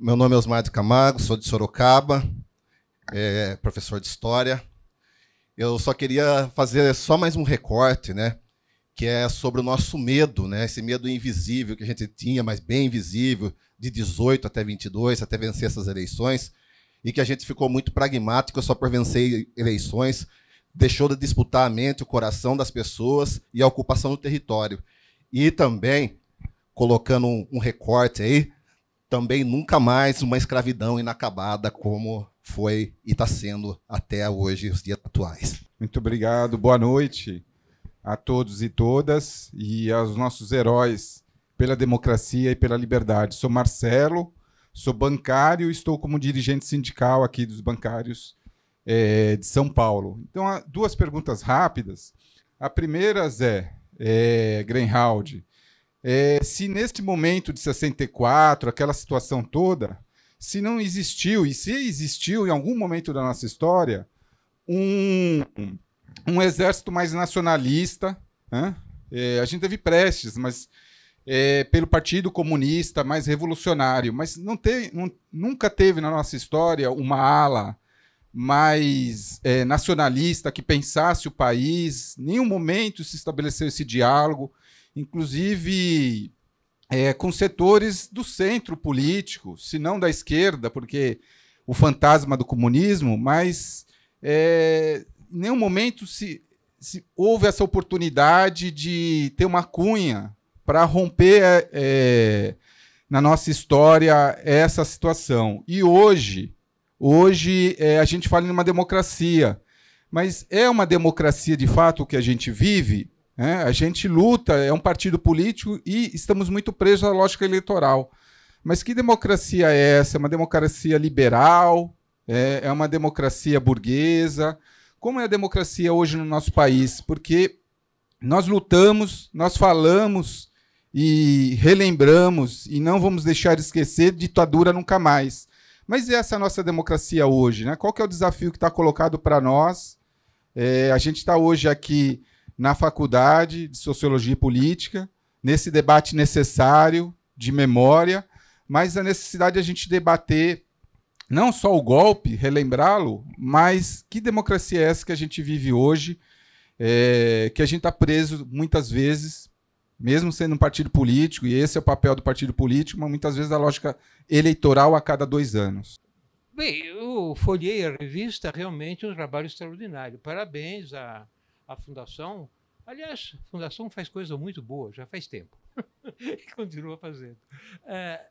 Meu nome é Osmar de Camargo, sou de Sorocaba, é, professor de História. Eu só queria fazer só mais um recorte, né? Que é sobre o nosso medo, né? Esse medo invisível que a gente tinha, mas bem invisível, de 18 até 22, até vencer essas eleições, e que a gente ficou muito pragmático só por vencer eleições, deixou de disputar a mente, o coração das pessoas e a ocupação do território. E também, colocando um, um recorte aí, também nunca mais uma escravidão inacabada como foi e está sendo até hoje, os dias atuais. Muito obrigado, boa noite a todos e todas e aos nossos heróis pela democracia e pela liberdade. Sou Marcelo, sou bancário e estou como dirigente sindical aqui dos bancários é, de São Paulo. Então, duas perguntas rápidas. A primeira, Zé é, Grenhaldi, é, se neste momento de 64, aquela situação toda, se não existiu, e se existiu em algum momento da nossa história, um, um exército mais nacionalista, né? é, a gente teve Prestes, mas é, pelo Partido Comunista, mais revolucionário, mas não teve, não, nunca teve na nossa história uma ala mais é, nacionalista que pensasse o país, nenhum momento se estabeleceu esse diálogo inclusive é, com setores do centro político, se não da esquerda, porque o fantasma do comunismo, mas é, em nenhum momento se, se, houve essa oportunidade de ter uma cunha para romper é, é, na nossa história essa situação. E hoje, hoje é, a gente fala em uma democracia, mas é uma democracia de fato o que a gente vive? É, a gente luta, é um partido político e estamos muito presos à lógica eleitoral. Mas que democracia é essa? É uma democracia liberal? É, é uma democracia burguesa? Como é a democracia hoje no nosso país? Porque nós lutamos, nós falamos e relembramos e não vamos deixar de esquecer ditadura nunca mais. Mas essa é a nossa democracia hoje? Né? Qual é o desafio que está colocado para nós? É, a gente está hoje aqui na faculdade de Sociologia e Política, nesse debate necessário de memória, mas a necessidade de a gente debater não só o golpe, relembrá-lo, mas que democracia é essa que a gente vive hoje, é, que a gente está preso muitas vezes, mesmo sendo um partido político, e esse é o papel do partido político, mas muitas vezes da lógica eleitoral a cada dois anos. Bem, eu folhei a revista, realmente é um trabalho extraordinário. Parabéns a a fundação. Aliás, a fundação faz coisa muito boa, já faz tempo. e continua fazendo. É...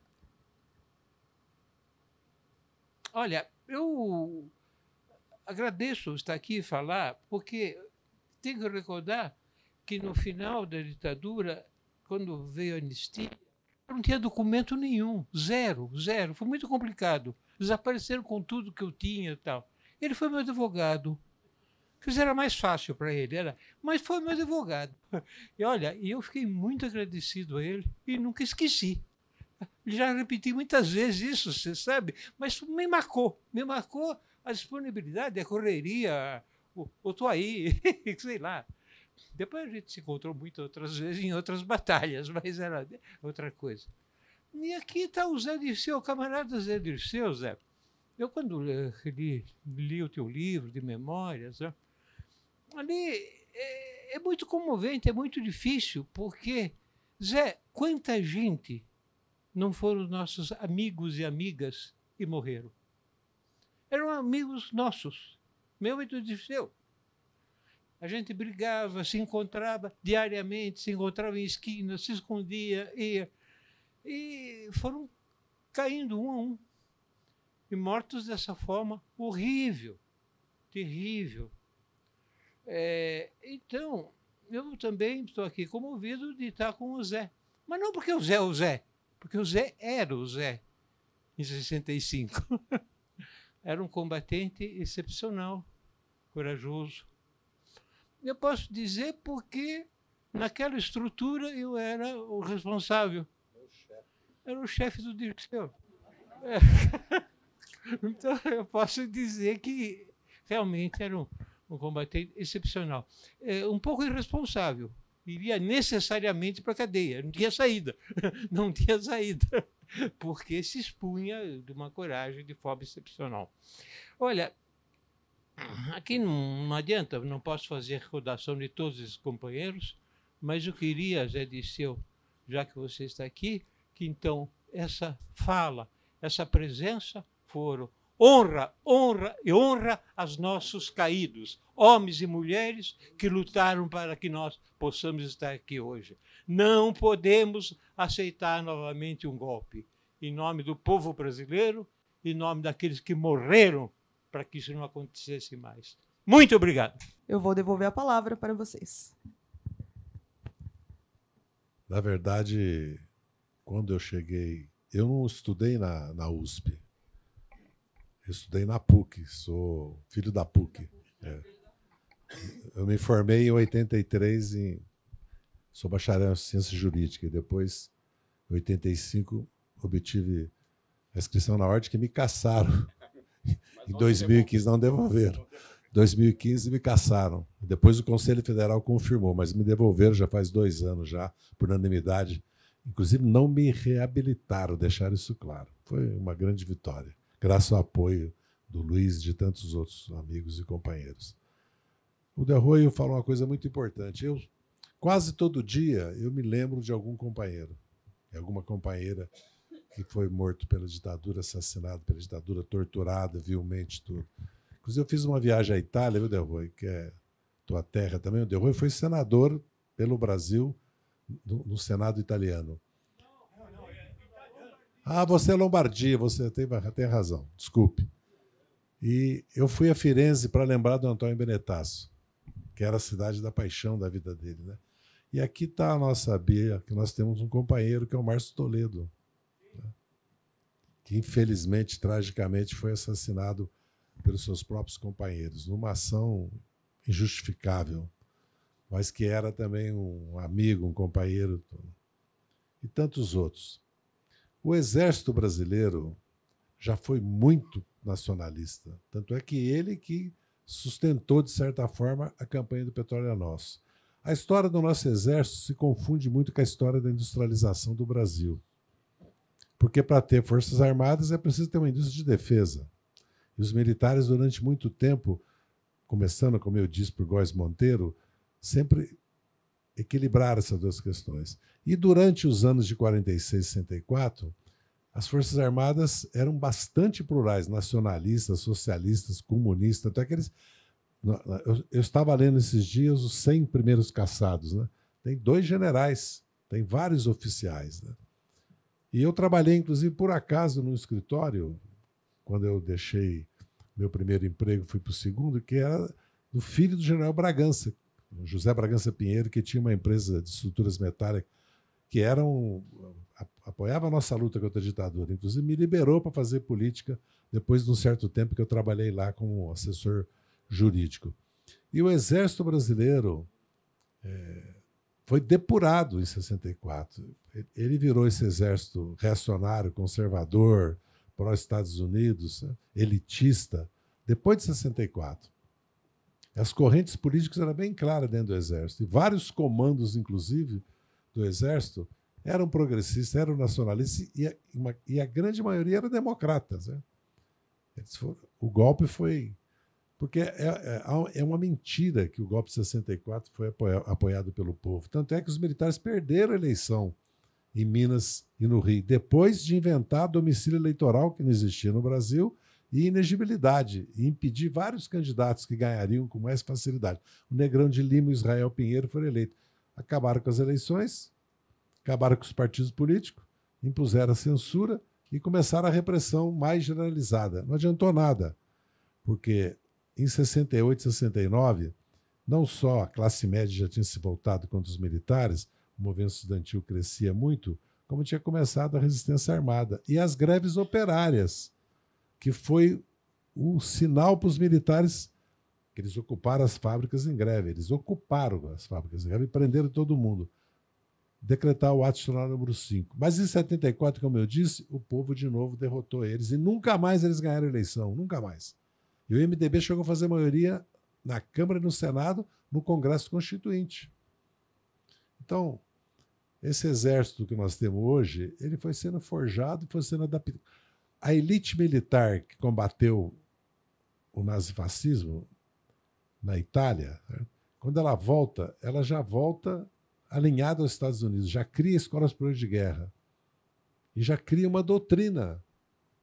Olha, eu agradeço estar aqui e falar, porque tenho que recordar que no final da ditadura, quando veio a anistia, não tinha documento nenhum, zero, zero. Foi muito complicado. Desapareceram com tudo que eu tinha e tal. Ele foi meu advogado que era mais fácil para ele, era. Mas foi meu advogado. E olha, eu fiquei muito agradecido a ele e nunca esqueci. Já repeti muitas vezes isso, você sabe, mas me marcou, me marcou a disponibilidade, a correria, o, o aí, sei lá. Depois a gente se encontrou muitas outras vezes em outras batalhas, mas era outra coisa. E aqui está o Zé Dirceu, o camarada Zé Dirceu, Zé. Eu, quando eh, li, li o teu livro de memórias, né? ali é, é muito comovente, é muito difícil, porque, Zé, quanta gente não foram nossos amigos e amigas e morreram? Eram amigos nossos, meu e do seu. A gente brigava, se encontrava diariamente, se encontrava em esquina, se escondia, ia. E foram caindo um a um. E mortos dessa forma horrível, terrível. É, então, eu também estou aqui comovido de estar com o Zé. Mas não porque o Zé é o Zé, porque o Zé era o Zé em 65. era um combatente excepcional, corajoso. Eu posso dizer porque naquela estrutura eu era o responsável. Era o chefe do Dirceu. É. Então eu posso dizer que realmente era um um combatente excepcional. É, um pouco irresponsável, iria necessariamente para a cadeia, não tinha saída, não tinha saída, porque se expunha de uma coragem de forma excepcional. Olha, aqui não, não adianta, não posso fazer recordação de todos esses companheiros, mas eu queria, Zé Disseu, já que você está aqui, que então essa fala, essa presença foram honra, honra e honra aos nossos caídos, homens e mulheres que lutaram para que nós possamos estar aqui hoje. Não podemos aceitar novamente um golpe. Em nome do povo brasileiro, em nome daqueles que morreram para que isso não acontecesse mais. Muito obrigado. Eu vou devolver a palavra para vocês. Na verdade, quando eu cheguei, eu não estudei na, na USP eu estudei na PUC, sou filho da PUC. É. Eu me formei em 83 em sou bacharel em ciência jurídica e depois em 85 obtive a inscrição na ordem que me caçaram. em 2015 não devolveram. 2015 me caçaram. Depois o Conselho Federal confirmou, mas me devolveram já faz dois anos já por unanimidade. Inclusive não me reabilitaram, deixaram isso claro. Foi uma grande vitória graças ao apoio do Luiz e de tantos outros amigos e companheiros. O Del Royo falou uma coisa muito importante. Eu quase todo dia eu me lembro de algum companheiro, de alguma companheira que foi morto pela ditadura, assassinado pela ditadura, torturada vilmente tudo. Inclusive eu fiz uma viagem à Itália, viu, Del que é tua terra também. O Del foi senador pelo Brasil no, no Senado italiano. Ah, você é Lombardia, você tem, tem razão, desculpe. E eu fui a Firenze para lembrar do Antônio Benetasso, que era a cidade da paixão da vida dele. Né? E aqui está a nossa Bia, que nós temos um companheiro que é o Márcio Toledo, né? que infelizmente, tragicamente, foi assassinado pelos seus próprios companheiros, numa ação injustificável, mas que era também um amigo, um companheiro, e tantos outros. O exército brasileiro já foi muito nacionalista, tanto é que ele que sustentou, de certa forma, a campanha do Petróleo é Nosso. A história do nosso exército se confunde muito com a história da industrialização do Brasil. Porque para ter forças armadas é preciso ter uma indústria de defesa. E os militares, durante muito tempo, começando, como eu disse, por Góes Monteiro, sempre equilibrar essas duas questões. E durante os anos de 46 e 64, as Forças Armadas eram bastante plurais, nacionalistas, socialistas, comunistas, até aqueles. Eu, eu estava lendo esses dias os 100 primeiros caçados, né? Tem dois generais, tem vários oficiais, né? E eu trabalhei, inclusive, por acaso, num escritório, quando eu deixei meu primeiro emprego, fui para o segundo, que era do filho do general Bragança, José Bragança Pinheiro, que tinha uma empresa de estruturas metálicas que eram apoiava a nossa luta contra a ditadura, inclusive me liberou para fazer política depois de um certo tempo que eu trabalhei lá como assessor jurídico. E o Exército Brasileiro é, foi depurado em 64. Ele virou esse exército reacionário, conservador, pró-Estados Unidos, elitista, depois de 64. As correntes políticas eram bem claras dentro do Exército. E vários comandos, inclusive, do Exército eram progressistas, eram nacionalistas e a, uma, e a grande maioria eram democratas. Né? Foram, o golpe foi. Porque é, é, é, uma mentira que o golpe de 64 foi apoiado pelo povo. Tanto é que os militares perderam a eleição em Minas e no Rio, depois de inventar domicílio eleitoral que não existia no Brasil e inegibilidade, e impedir vários candidatos que ganhariam com mais facilidade. O Negrão de Lima e Israel Pinheiro foram eleitos. Acabaram com as eleições, acabaram com os partidos políticos, impuseram a censura e começaram a repressão mais generalizada. Não adiantou nada, porque em 68, 69, não só a classe média já tinha se voltado contra os militares, o movimento estudantil crescia muito, como tinha começado a resistência armada e as greves operárias que foi o sinal para os militares que eles ocuparam as fábricas em greve. Eles ocuparam as fábricas em greve e prenderam todo mundo. Decretar o ato institucional número 5. Mas em 74, como eu disse, o povo de novo derrotou eles e nunca mais eles ganharam a eleição, nunca mais. E o MDB chegou a fazer maioria na Câmara e no Senado, no Congresso Constituinte. Então, esse exército que nós temos hoje, ele foi sendo forjado, foi sendo adaptado a elite militar que combateu o nazifascismo na Itália, né, quando ela volta, ela já volta alinhada aos Estados Unidos, já cria escolas para de guerra e já cria uma doutrina.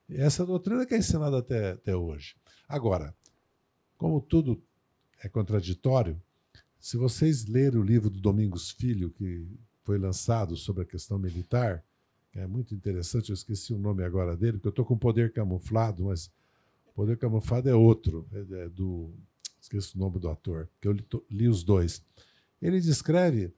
E essa doutrina que é ensinada até, até hoje. Agora, como tudo é contraditório, se vocês lerem o livro do Domingos Filho, que foi lançado sobre a questão militar, é muito interessante, eu esqueci o nome agora dele, porque eu estou com poder camuflado, mas poder camuflado é outro, é, é do. o nome do ator, que eu li, li os dois. Ele descreve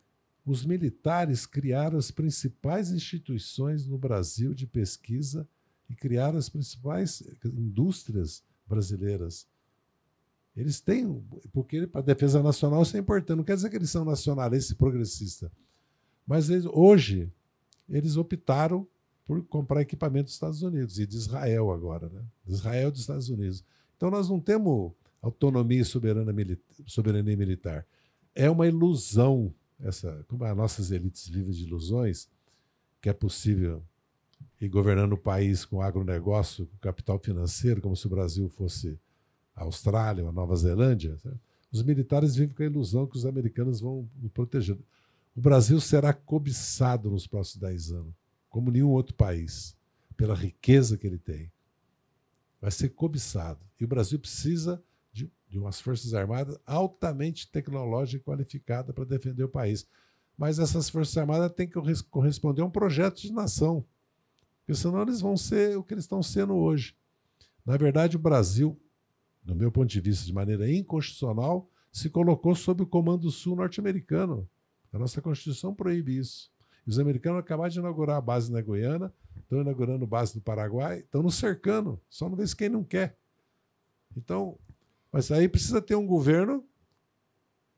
os militares criaram as principais instituições no Brasil de pesquisa e criaram as principais indústrias brasileiras. Eles têm, porque para a defesa nacional isso é importante, não quer dizer que eles são nacionalistas e progressistas. Mas eles, hoje, eles optaram por comprar equipamento dos Estados Unidos e de Israel agora, né? De Israel e dos Estados Unidos. Então nós não temos autonomia e soberana milita soberania militar. É uma ilusão essa, como as nossas elites vivem de ilusões, que é possível ir governando o país com agronegócio, com capital financeiro, como se o Brasil fosse a Austrália ou a Nova Zelândia, certo? os militares vivem com a ilusão que os americanos vão proteger. O Brasil será cobiçado nos próximos 10 anos, como nenhum outro país, pela riqueza que ele tem. Vai ser cobiçado. E o Brasil precisa de, de umas Forças Armadas altamente tecnológicas e qualificadas para defender o país. Mas essas Forças Armadas têm que corresponder a um projeto de nação, porque senão eles vão ser o que eles estão sendo hoje. Na verdade, o Brasil, do meu ponto de vista, de maneira inconstitucional, se colocou sob o comando sul norte-americano. A nossa Constituição proíbe isso. E os americanos acabaram de inaugurar a base na Goiânia, estão inaugurando a base do Paraguai, estão nos cercando, só não vê se quem não quer. Então, mas aí precisa ter um governo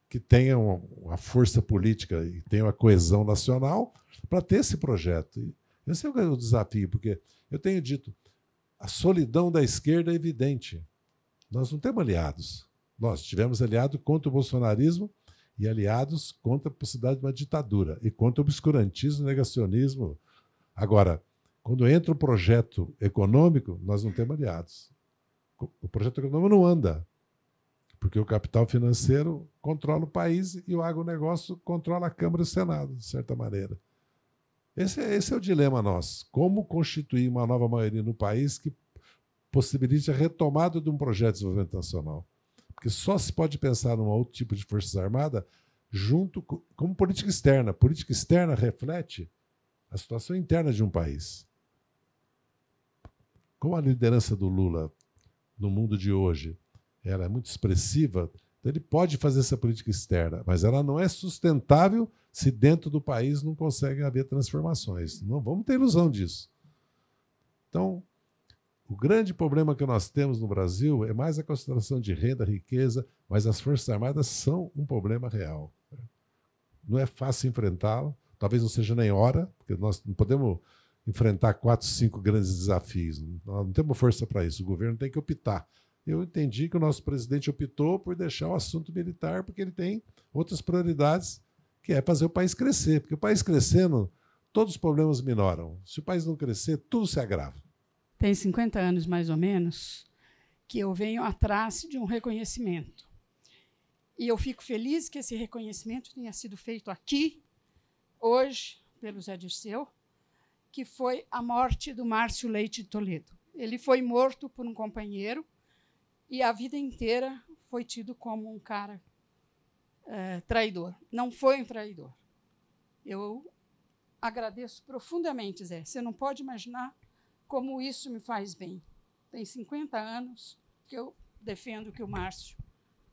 que tenha uma, força política e tenha uma coesão nacional para ter esse projeto. Esse é o desafio, porque eu tenho dito, a solidão da esquerda é evidente. Nós não temos aliados. Nós tivemos aliado contra o bolsonarismo e aliados contra a possibilidade de uma ditadura e contra o obscurantismo e negacionismo. Agora, quando entra o projeto econômico, nós não temos aliados. O projeto econômico não anda, porque o capital financeiro controla o país e o agronegócio controla a Câmara e o Senado, de certa maneira. Esse é, esse é o dilema nosso. Como constituir uma nova maioria no país que possibilite a retomada de um projeto de desenvolvimento nacional? Porque só se pode pensar num outro tipo de Forças Armadas junto com, como política externa. Política externa reflete a situação interna de um país. Como a liderança do Lula no mundo de hoje ela é muito expressiva, então ele pode fazer essa política externa, mas ela não é sustentável se dentro do país não consegue haver transformações. Não vamos ter ilusão disso. Então, o grande problema que nós temos no Brasil é mais a concentração de renda, riqueza, mas as Forças Armadas são um problema real. Não é fácil enfrentá-lo, talvez não seja nem hora, porque nós não podemos enfrentar quatro, cinco grandes desafios. Nós não temos força para isso. O governo tem que optar. Eu entendi que o nosso presidente optou por deixar o assunto militar, porque ele tem outras prioridades, que é fazer o país crescer. Porque o país crescendo, todos os problemas minoram. Se o país não crescer, tudo se agrava tem 50 anos mais ou menos, que eu venho atrás de um reconhecimento. E eu fico feliz que esse reconhecimento tenha sido feito aqui, hoje, pelo Zé Dirceu, que foi a morte do Márcio Leite de Toledo. Ele foi morto por um companheiro e a vida inteira foi tido como um cara é, traidor. Não foi um traidor. Eu agradeço profundamente, Zé. Você não pode imaginar como isso me faz bem. Tem 50 anos que eu defendo que o Márcio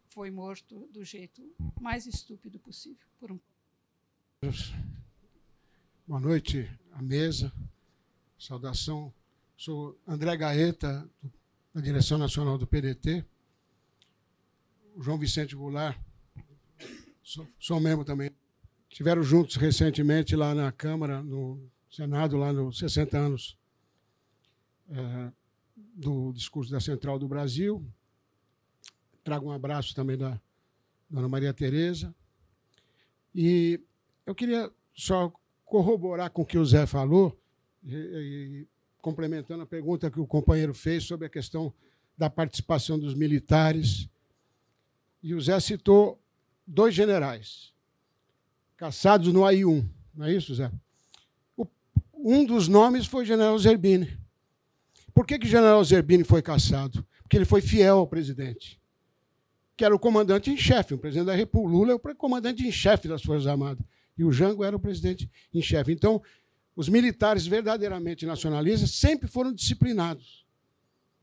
foi morto do jeito mais estúpido possível por um Boa noite à mesa. Saudação. Sou André Gaeta, da Direção Nacional do PDT. João Vicente Goulart, sou, sou membro também. Estiveram juntos recentemente lá na Câmara, no Senado, lá nos 60 anos é, do discurso da Central do Brasil. Trago um abraço também da Dona Maria Tereza. E eu queria só corroborar com o que o Zé falou, e, e, complementando a pergunta que o companheiro fez sobre a questão da participação dos militares. E o Zé citou dois generais caçados no AI-1, não é isso, Zé? um dos nomes foi o general Zerbini. Por que, que o general Zerbini foi caçado? Porque ele foi fiel ao presidente, que era o comandante em chefe, o presidente da República. Lula é o comandante em chefe das Forças Armadas. E o Jango era o presidente em chefe. Então, os militares verdadeiramente nacionalistas sempre foram disciplinados,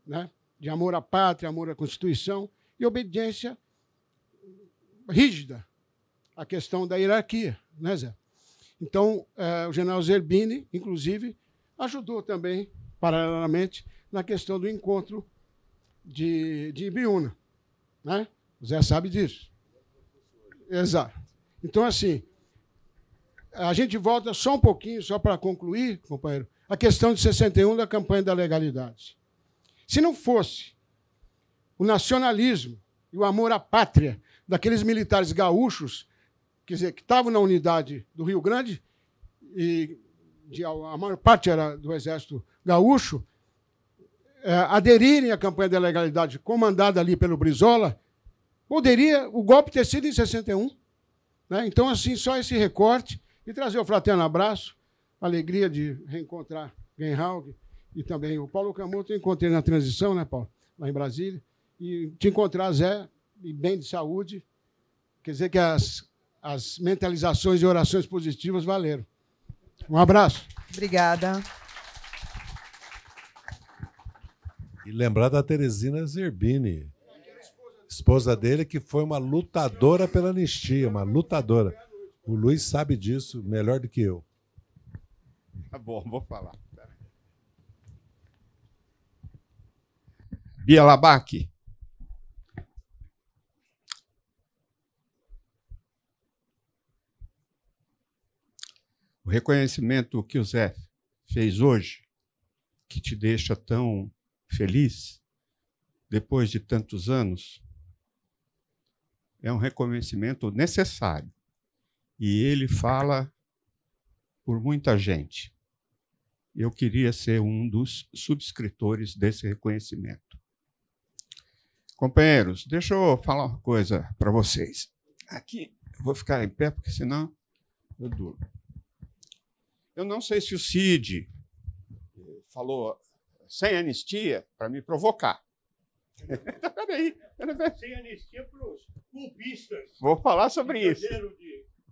né? de amor à pátria, amor à Constituição e obediência rígida à questão da hierarquia, né, Zé? Então, eh, o general Zerbini, inclusive, ajudou também paralelamente, na questão do encontro de, de Ibiúna. Né? O Zé sabe disso. Exato. Então, assim, a gente volta só um pouquinho, só para concluir, companheiro, a questão de 61 da campanha da legalidade. Se não fosse o nacionalismo e o amor à pátria daqueles militares gaúchos, quer dizer, que estavam na unidade do Rio Grande e de, a maior parte era do Exército Gaúcho, é, aderirem à campanha da legalidade comandada ali pelo Brizola, poderia o golpe ter sido em 61. Né? Então, assim, só esse recorte e trazer o fraterno abraço, alegria de reencontrar Genhaug e também o Paulo Camuto. Eu encontrei na transição, né, Paulo? Lá em Brasília. E te encontrar, Zé, e bem de saúde. Quer dizer que as, as mentalizações e orações positivas valeram. Um abraço. Obrigada. E lembrar da Teresina Zerbini, esposa dele, que foi uma lutadora pela anistia, uma lutadora. O Luiz sabe disso melhor do que eu. Tá bom, vou falar. Bia Labaque. O reconhecimento que o Zé fez hoje, que te deixa tão feliz, depois de tantos anos, é um reconhecimento necessário. E ele fala por muita gente. Eu queria ser um dos subscritores desse reconhecimento. Companheiros, deixa eu falar uma coisa para vocês. Aqui, vou ficar em pé, porque senão eu durmo. Eu não sei se o Cid eh, falou sem anistia para me provocar. Então, peraí. Sem anistia para os clubistas. Vou falar sobre isso.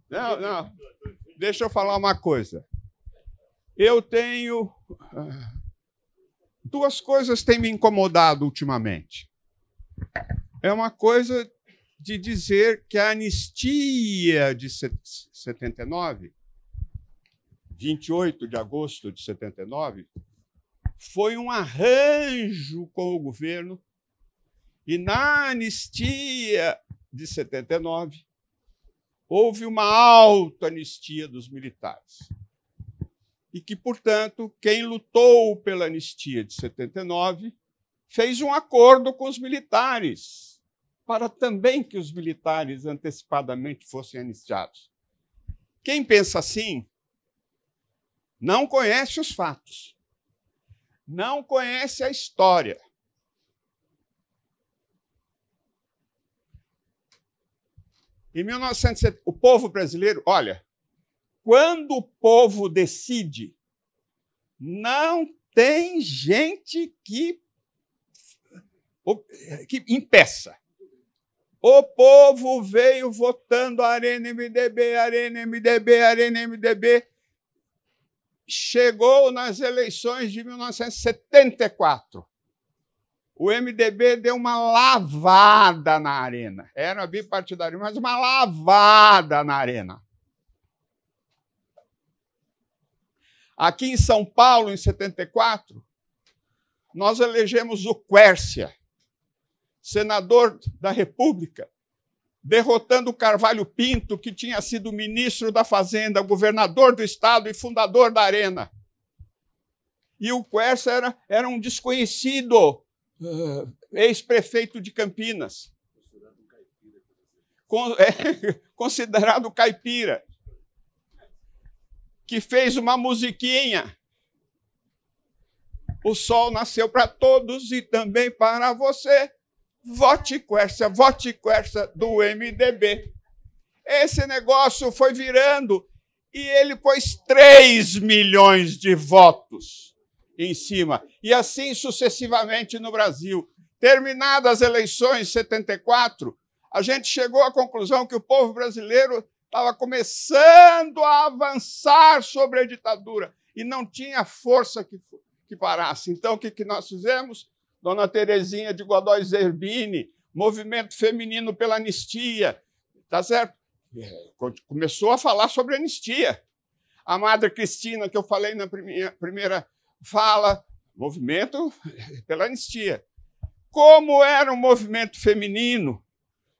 Não, não. Deixa eu falar uma coisa. Eu tenho. Ah, duas coisas têm me incomodado ultimamente. É uma coisa de dizer que a anistia de 79 28 de agosto de 79, foi um arranjo com o governo. E na anistia de 79, houve uma alta anistia dos militares. E que, portanto, quem lutou pela anistia de 79 fez um acordo com os militares, para também que os militares antecipadamente fossem anistiados. Quem pensa assim não conhece os fatos, não conhece a história. Em 1970, o povo brasileiro, olha, quando o povo decide, não tem gente que, que impeça. O povo veio votando Arena MDB, Arena MDB, Arena MDB chegou nas eleições de 1974. O MDB deu uma lavada na arena. Era bipartidário, mas uma lavada na arena. Aqui em São Paulo, em 74, nós elegemos o Quércia, senador da República, derrotando Carvalho Pinto, que tinha sido ministro da Fazenda, governador do estado e fundador da Arena. E o Quercia era, era um desconhecido é. ex-prefeito de Campinas. É, considerado caipira, que fez uma musiquinha. O sol nasceu para todos e também para você vote com essa, vote com essa do MDB. Esse negócio foi virando e ele pôs 3 milhões de votos em cima. E assim sucessivamente no Brasil. Terminadas as eleições de 74, a gente chegou à conclusão que o povo brasileiro estava começando a avançar sobre a ditadura e não tinha força que, que parasse. Então, o que, que nós fizemos? Dona Terezinha de Godói Zerbini, movimento feminino pela anistia, tá certo? É, começou a falar sobre anistia. A Madre Cristina, que eu falei na primeira fala, movimento pela anistia. Como era um movimento feminino,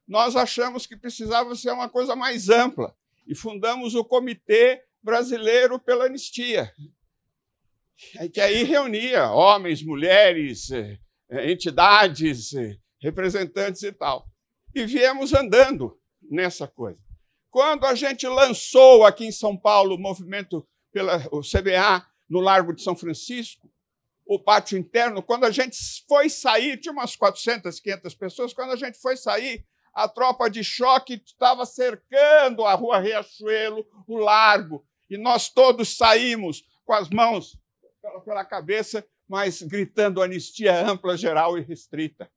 nós achamos que precisava ser uma coisa mais ampla e fundamos o Comitê Brasileiro pela Anistia, que aí reunia homens, mulheres, eh, eh, entidades, eh, representantes e tal. E viemos andando nessa coisa. Quando a gente lançou aqui em São Paulo o movimento pela o CBA no Largo de São Francisco, o pátio interno, quando a gente foi sair, tinha umas 400, 500 pessoas, quando a gente foi sair, a tropa de choque estava cercando a Rua Riachuelo, o Largo, e nós todos saímos com as mãos pela cabeça, mas gritando anistia ampla, geral e restrita.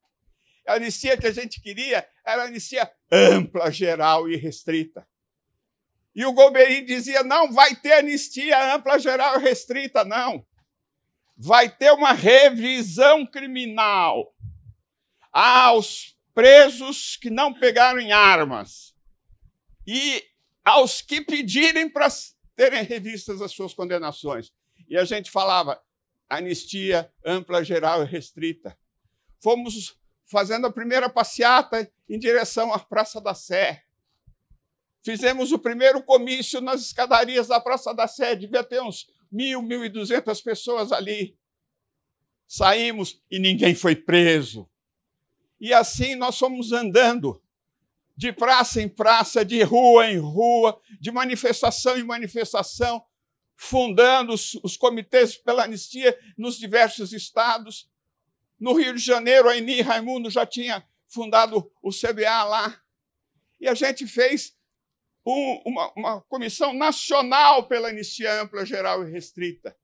A anistia que a gente queria era anistia ampla, geral e restrita. E o Golbery dizia: não vai ter anistia ampla, geral e restrita, não. Vai ter uma revisão criminal aos presos que não pegaram em armas e aos que pedirem para terem revistas as suas condenações. E a gente falava: anistia ampla, geral e restrita. Fomos fazendo a primeira passeata em direção à Praça da Sé. Fizemos o primeiro comício nas escadarias da Praça da Sé, devia ter uns mil, mil e duzentas pessoas ali. Saímos e ninguém foi preso. E assim nós fomos andando de praça em praça, de rua em rua, de manifestação em manifestação, fundando os, os comitês pela anistia nos diversos estados. No Rio de Janeiro, a Eni Raimundo já tinha fundado o CBA lá. E a gente fez um, uma, uma comissão nacional pela anistia ampla, geral e restrita.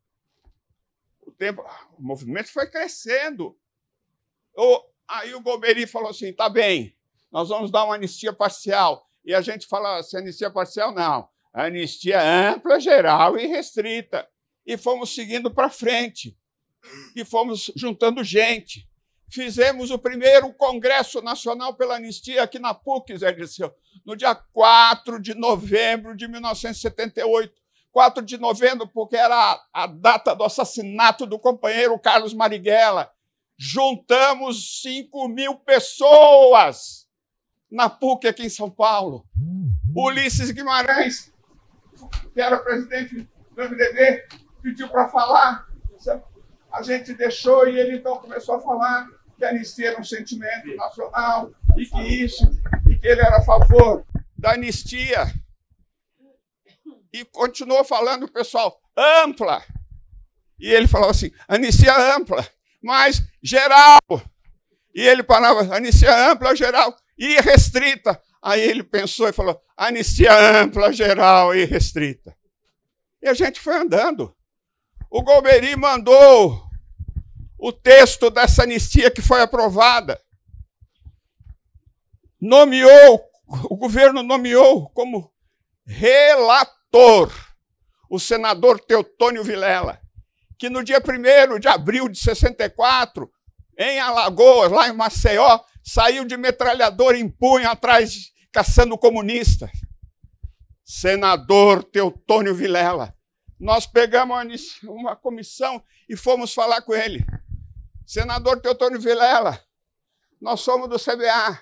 O, tempo, ah, o movimento foi crescendo. O, aí o Golbery falou assim: tá bem, nós vamos dar uma anistia parcial. E a gente fala assim: anistia parcial não anistia ampla, geral e restrita. E fomos seguindo para frente. E fomos juntando gente. Fizemos o primeiro Congresso Nacional pela Anistia aqui na PUC, Zé Dirceu, no dia 4 de novembro de 1978. 4 de novembro, porque era a data do assassinato do companheiro Carlos Marighella. Juntamos 5 mil pessoas na PUC aqui em São Paulo. Uhum. Ulisses Guimarães que era presidente do MDB, pediu para falar. A gente deixou e ele então começou a falar que anistia era um sentimento nacional e que isso, e que ele era a favor da anistia. E continuou falando, pessoal, ampla. E ele falava assim: anistia ampla, mas geral. E ele falava: anistia ampla, geral e restrita Aí ele pensou e falou: anistia ampla, geral e restrita. E a gente foi andando. O Golbery mandou o texto dessa anistia que foi aprovada. Nomeou, o governo nomeou como relator o senador Teotônio Vilela, que no dia 1 de abril de 64, em Alagoas, lá em Maceió, saiu de metralhador em punho atrás, caçando comunista Senador Teutônio Vilela. Nós pegamos uma comissão e fomos falar com ele. Senador Teutônio Vilela, nós somos do CBA.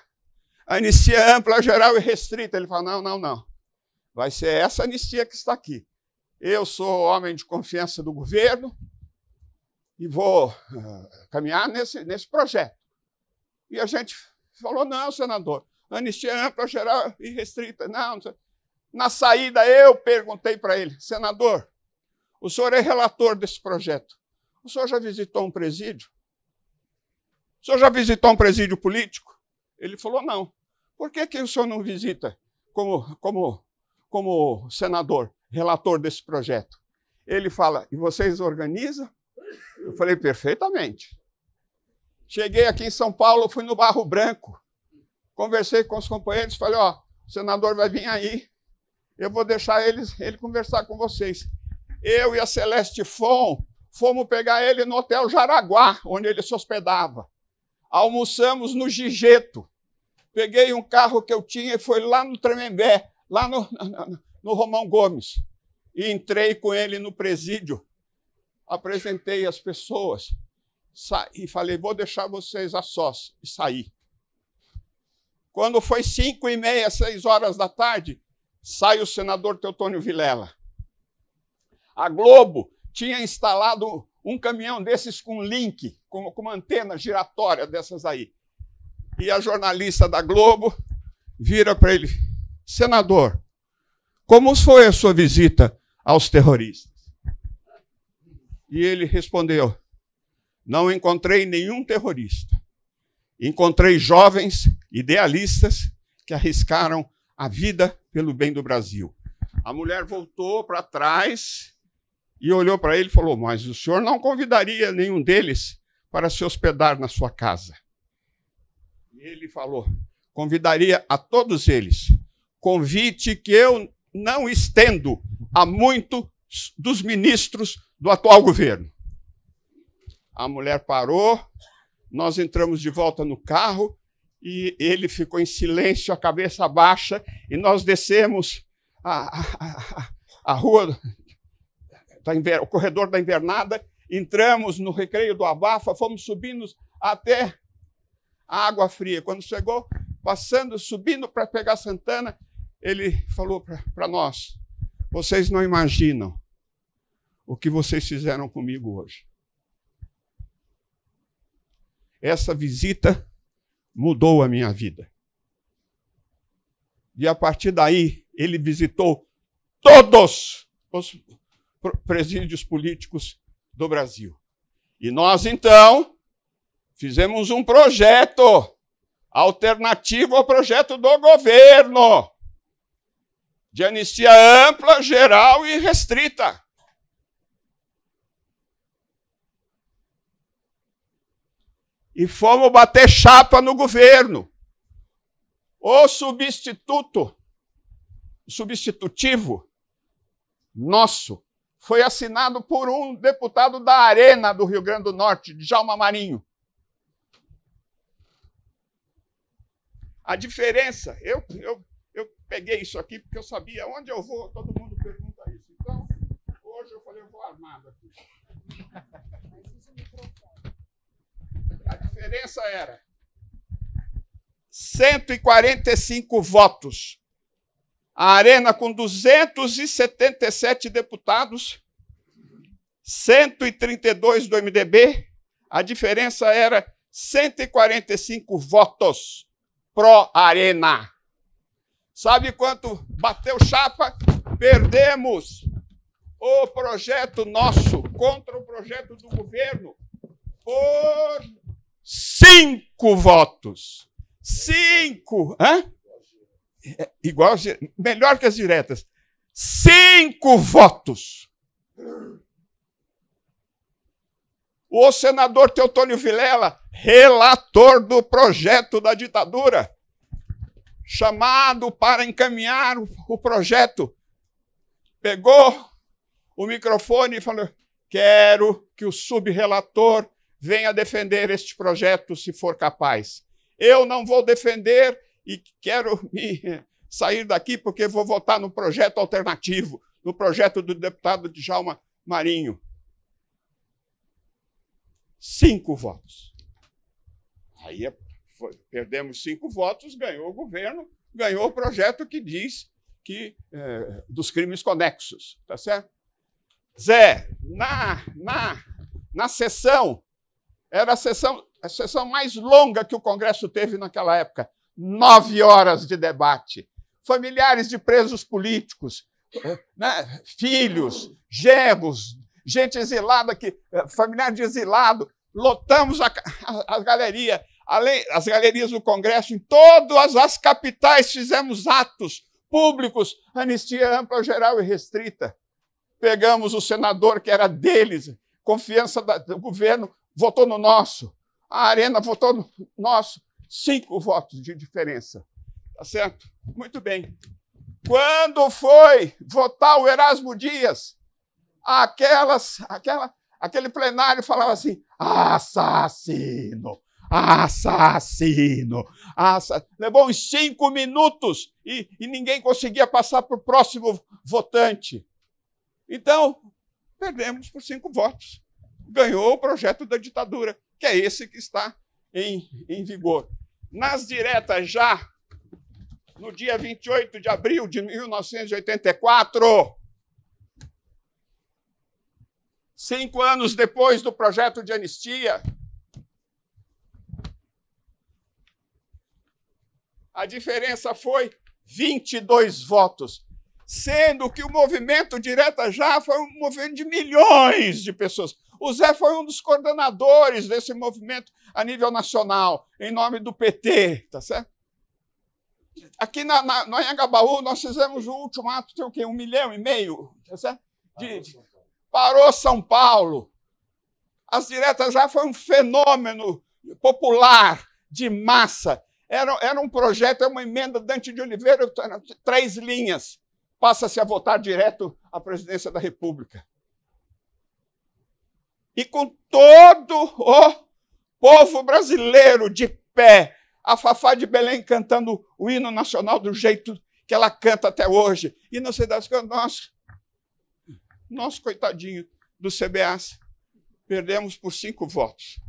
Anistia ampla, geral e restrita. Ele falou: não, não, não. Vai ser essa anistia que está aqui. Eu sou homem de confiança do governo e vou uh, caminhar nesse, nesse projeto. E a gente falou: não, senador, anistia é ampla, geral e restrita. Não, não Na saída, eu perguntei para ele: senador, o senhor é relator desse projeto. O senhor já visitou um presídio? O senhor já visitou um presídio político? Ele falou: não. Por que, que o senhor não visita como, como, como senador, relator desse projeto? Ele fala: e vocês organizam? Eu falei: perfeitamente. Cheguei aqui em São Paulo, fui no Barro Branco, conversei com os companheiros, falei, ó, o senador vai vir aí, eu vou deixar ele ele conversar com vocês. Eu e a Celeste Fon fomos pegar ele no Hotel Jaraguá, onde ele se hospedava. Almoçamos no Gigeto. Peguei um carro que eu tinha e foi lá no Tremembé, lá no, no, no Romão Gomes. E entrei com ele no presídio. Apresentei as pessoas e falei, vou deixar vocês a sós, e saí. Quando foi cinco e meia, seis horas da tarde, sai o senador Teotônio Vilela. A Globo tinha instalado um caminhão desses com link, com, com uma antena giratória dessas aí. E a jornalista da Globo vira para ele: Senador, como foi a sua visita aos terroristas? E ele respondeu: não encontrei nenhum terrorista. Encontrei jovens idealistas que arriscaram a vida pelo bem do Brasil. A mulher voltou para trás e olhou para ele e falou: Mas o senhor não convidaria nenhum deles para se hospedar na sua casa? E ele falou: Convidaria a todos eles. Convite que eu não estendo a muitos dos ministros do atual governo a mulher parou, nós entramos de volta no carro e ele ficou em silêncio, a cabeça baixa, e nós descemos a, a, a rua, da, o corredor da invernada, entramos no recreio do Abafa, fomos subindo até a água fria. Quando chegou, passando, subindo para pegar Santana, ele falou para nós: Vocês não imaginam o que vocês fizeram comigo hoje. Essa visita mudou a minha vida. E a partir daí, ele visitou todos os presídios políticos do Brasil. E nós, então, fizemos um projeto alternativo ao projeto do governo de anistia ampla, geral e restrita. e fomos bater chapa no governo. O substituto, substitutivo nosso, foi assinado por um deputado da Arena do Rio Grande do Norte, Djalma Marinho. A diferença, eu, eu, eu peguei isso aqui porque eu sabia onde eu vou, todo mundo pergunta isso. Então, hoje eu falei, eu vou armado aqui. A diferença era 145 votos. A Arena com 277 deputados, 132 do MDB. A diferença era 145 votos pró Arena. Sabe quanto bateu chapa? Perdemos o projeto nosso contra o projeto do governo por Cinco votos. Cinco. Hã? É igual, melhor que as diretas. Cinco votos. O senador Teotônio Vilela, relator do projeto da ditadura, chamado para encaminhar o projeto, pegou o microfone e falou: Quero que o subrelator venha defender este projeto se for capaz. Eu não vou defender e quero me sair daqui porque vou votar no projeto alternativo, no projeto do deputado Djalma Marinho. Cinco votos. Aí é, foi, perdemos cinco votos, ganhou o governo, ganhou o projeto que diz que é, dos crimes conexos, tá certo? Zé, na, na, na sessão era a sessão, a sessão mais longa que o Congresso teve naquela época. Nove horas de debate. Familiares de presos políticos, né? filhos, genros, gente exilada, que, eh, familiar de exilado. Lotamos a, a, a galeria, além, as galerias do Congresso, em todas as capitais fizemos atos públicos, anistia ampla, geral e restrita. Pegamos o senador que era deles, confiança da, do governo, votou no nosso, a Arena votou no nosso. Cinco votos de diferença. Tá certo? Muito bem. Quando foi votar o Erasmo Dias, aquelas, aquela, aquele plenário falava assim: assassino, assassino, assassino. Levou uns cinco minutos e, e ninguém conseguia passar para o próximo votante. Então, perdemos por cinco votos ganhou o projeto da ditadura, que é esse que está em, em vigor. Nas diretas, já no dia 28 de abril de 1984, cinco anos depois do projeto de anistia, a diferença foi 22 votos sendo que o movimento Direta Já foi um movimento de milhões de pessoas. O Zé foi um dos coordenadores desse movimento a nível nacional, em nome do PT, tá certo? Aqui na, na, no Anhangabaú, nós fizemos o último ato, tem o quê? Um milhão e meio, tá certo? De, de, parou São Paulo. As diretas já foi um fenômeno popular, de massa. Era, era um projeto, é uma emenda Dante de Oliveira, três linhas passa-se a votar direto à presidência da República. E com todo o povo brasileiro de pé, a Fafá de Belém cantando o hino nacional do jeito que ela canta até hoje. E não sei das coisas, nós, nós, coitadinho do CBAs, perdemos por cinco votos.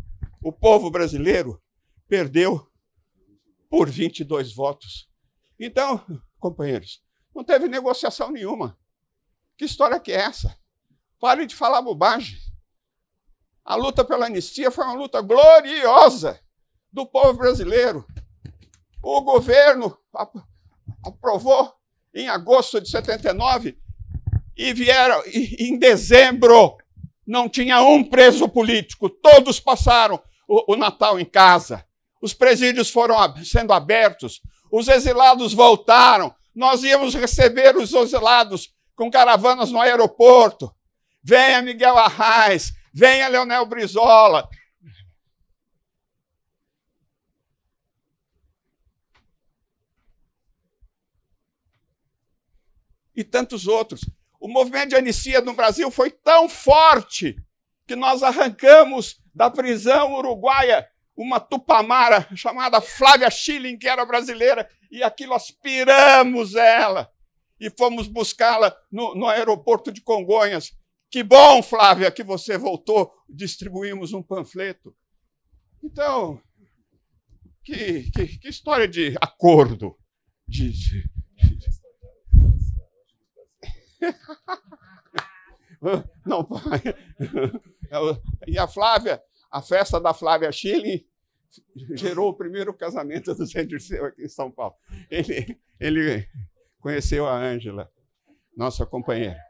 O povo brasileiro perdeu por 22 votos. Então, companheiros, não teve negociação nenhuma. Que história que é essa? Pare de falar bobagem. A luta pela anistia foi uma luta gloriosa do povo brasileiro. O governo aprovou em agosto de 79 e vieram e em dezembro não tinha um preso político, todos passaram o, o Natal em casa. Os presídios foram sendo abertos, os exilados voltaram, nós íamos receber os exilados com caravanas no aeroporto. Venha Miguel Arraes, venha Leonel Brizola. E tantos outros. O movimento de anistia no Brasil foi tão forte que nós arrancamos da prisão uruguaia uma tupamara chamada Flávia Schilling, que era brasileira, e aquilo aspiramos ela e fomos buscá-la no, no, aeroporto de Congonhas. Que bom, Flávia, que você voltou, distribuímos um panfleto. Então, que, que, que história de acordo. De, de... Não, pai. E a Flávia, a festa da Flávia Schilling gerou o primeiro casamento do Zé Dirceu aqui em São Paulo. Ele, ele conheceu a Ângela, nossa companheira.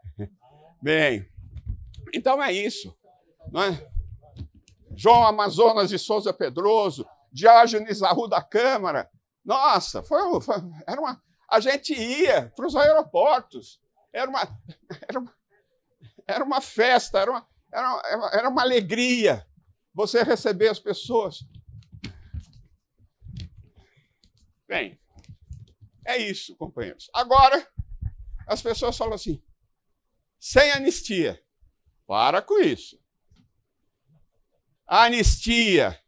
Bem, então é isso. Não é? João Amazonas de Souza Pedroso, Diógenes da Câmara. Nossa, foi, foi, era uma, a gente ia para os aeroportos. Era uma, era uma, era uma festa, era uma, era, uma, era uma alegria você receber as pessoas. Bem, é isso, companheiros. Agora, as pessoas falam assim: sem anistia. Para com isso. A anistia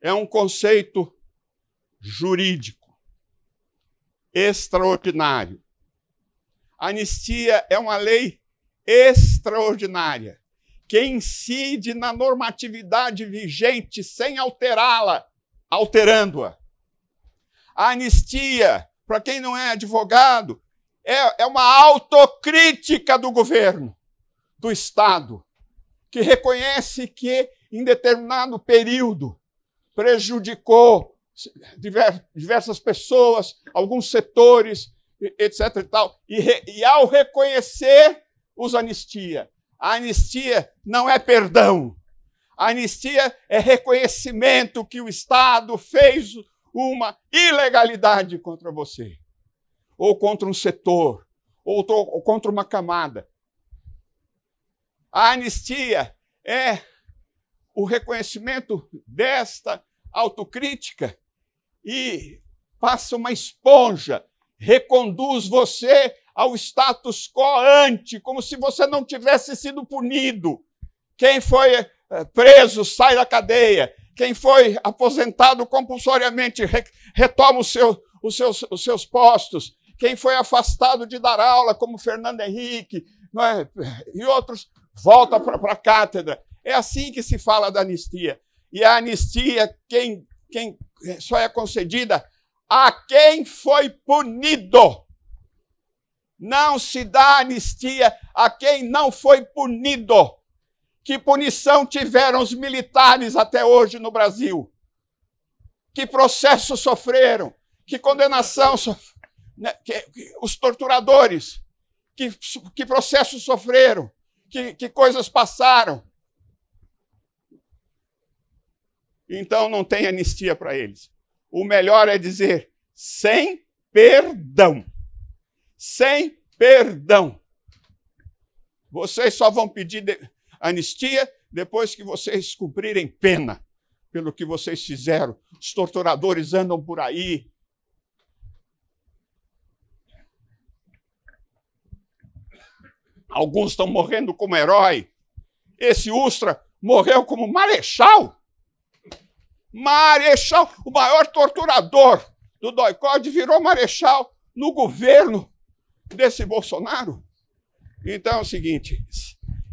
é um conceito jurídico extraordinário. A anistia é uma lei extraordinária que incide na normatividade vigente sem alterá-la, alterando-a. A anistia, para quem não é advogado, é, é uma autocrítica do governo, do Estado, que reconhece que em determinado período prejudicou diversas pessoas, alguns setores, etc. E, tal. E, re, e ao reconhecer, os anistia. A anistia não é perdão. A anistia é reconhecimento que o Estado fez uma ilegalidade contra você, ou contra um setor, ou, contra uma camada. A anistia é o reconhecimento desta autocrítica e passa uma esponja, reconduz você ao status quo ante, como se você não tivesse sido punido. Quem foi eh, preso sai da cadeia. Quem foi aposentado compulsoriamente re, retoma seu, os, seus, os seus postos. Quem foi afastado de dar aula, como Fernando Henrique é? e outros, volta para a cátedra. É assim que se fala da anistia. E a anistia, é quem, quem é, só é concedida a quem foi punido. Não se dá anistia a quem não foi punido. Que punição tiveram os militares até hoje no Brasil? Que processo sofreram? Que condenação sofreram? Né, os torturadores? Que, que processos sofreram? Que, que coisas passaram? Então não tem anistia para eles. O melhor é dizer sem perdão. Sem perdão. Vocês só vão pedir. De anistia depois que vocês cumprirem pena pelo que vocês fizeram. Os torturadores andam por aí. Alguns estão morrendo como herói. Esse Ustra morreu como marechal. Marechal, o maior torturador do Doicode, virou marechal no governo desse Bolsonaro. Então é o seguinte,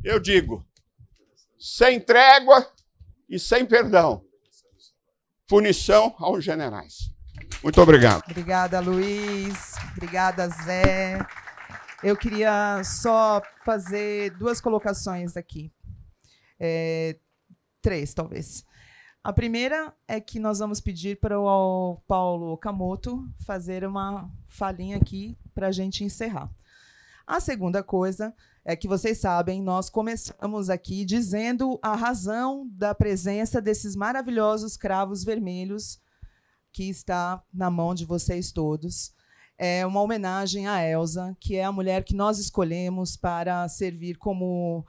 eu digo, sem trégua e sem perdão. Punição aos generais. Muito obrigado. Obrigada, Luiz. Obrigada, Zé. Eu queria só fazer duas colocações aqui. É, três, talvez. A primeira é que nós vamos pedir para o Paulo Camoto fazer uma falinha aqui para a gente encerrar. A segunda coisa é que vocês sabem, nós começamos aqui dizendo a razão da presença desses maravilhosos cravos vermelhos que está na mão de vocês todos. É uma homenagem a Elsa, que é a mulher que nós escolhemos para servir como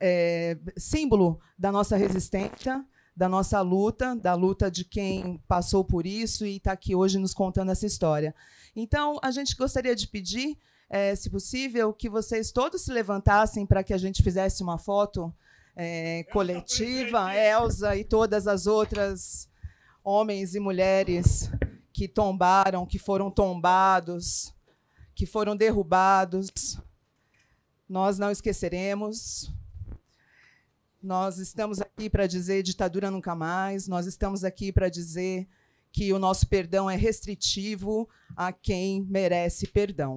é, símbolo da nossa resistência, da nossa luta, da luta de quem passou por isso e está aqui hoje nos contando essa história. Então, a gente gostaria de pedir é, se possível, que vocês todos se levantassem para que a gente fizesse uma foto é, coletiva, Elsa e todas as outras homens e mulheres que tombaram, que foram tombados, que foram derrubados. Nós não esqueceremos. Nós estamos aqui para dizer ditadura nunca mais. Nós estamos aqui para dizer que o nosso perdão é restritivo a quem merece perdão.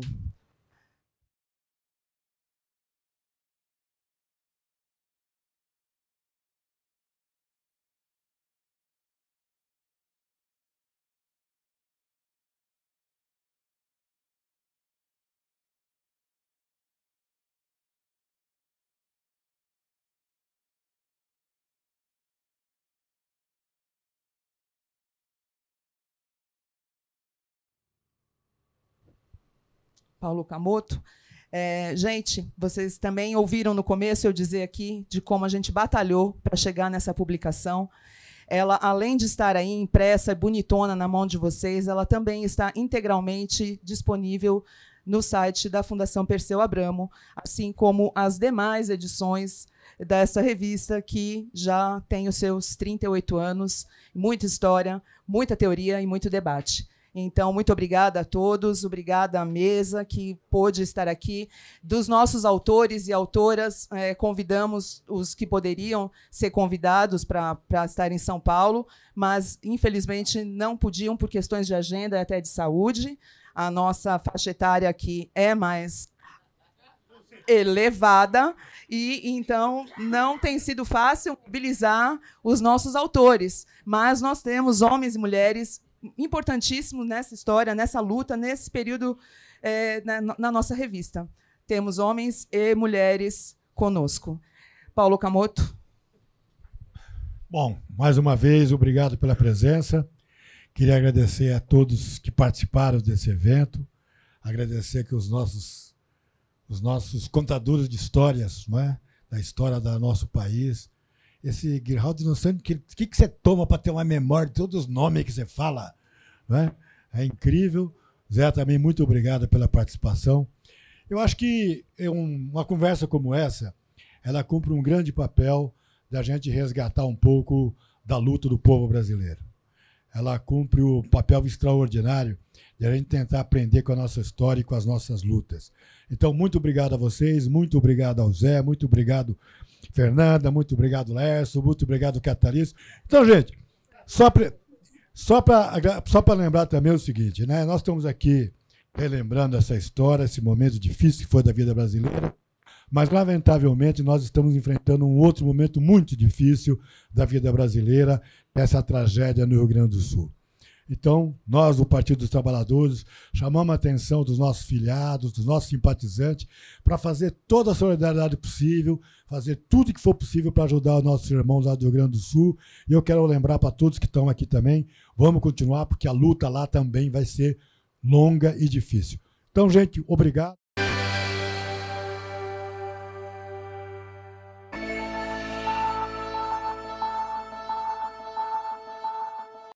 Paulo Camoto. É, gente, vocês também ouviram no começo eu dizer aqui de como a gente batalhou para chegar nessa publicação. Ela, além de estar aí impressa, bonitona na mão de vocês, ela também está integralmente disponível no site da Fundação Perseu Abramo, assim como as demais edições dessa revista que já tem os seus 38 anos, muita história, muita teoria e muito debate. Então, muito obrigada a todos, obrigada à mesa que pôde estar aqui. Dos nossos autores e autoras, é, convidamos os que poderiam ser convidados para estar em São Paulo, mas infelizmente não podiam por questões de agenda e até de saúde. A nossa faixa etária aqui é mais elevada e então não tem sido fácil mobilizar os nossos autores, mas nós temos homens e mulheres importantíssimo nessa história, nessa luta, nesse período é, na, na, nossa revista. Temos homens e mulheres conosco. Paulo Camoto. Bom, mais uma vez, obrigado pela presença. Queria agradecer a todos que participaram desse evento, agradecer que os nossos, os nossos contadores de histórias, não é? da história do nosso país, esse Gerhard, não sei o que, que, que você toma para ter uma memória de todos os nomes que você fala. Né? É incrível. Zé, também muito obrigado pela participação. Eu acho que é uma conversa como essa, ela cumpre um grande papel da gente resgatar um pouco da luta do povo brasileiro ela cumpre o papel extraordinário de a gente tentar aprender com a nossa história e com as nossas lutas. Então, muito obrigado a vocês, muito obrigado ao Zé, muito obrigado, Fernanda, muito obrigado, Lércio, muito obrigado, Catarina. Então, gente, só para só só lembrar também o seguinte, né? Nós estamos aqui relembrando essa história, esse momento difícil que foi da vida brasileira, mas, lamentavelmente, nós estamos enfrentando um outro momento muito difícil da vida brasileira, dessa tragédia no Rio Grande do Sul. Então, nós do Partido dos Trabalhadores chamamos a atenção dos nossos filiados, dos nossos simpatizantes, para fazer toda a solidariedade possível, fazer tudo o que for possível para ajudar os nossos irmãos lá do Rio Grande do Sul. E eu quero lembrar para todos que estão aqui também, vamos continuar, porque a luta lá também vai ser longa e difícil. Então, gente, obrigado.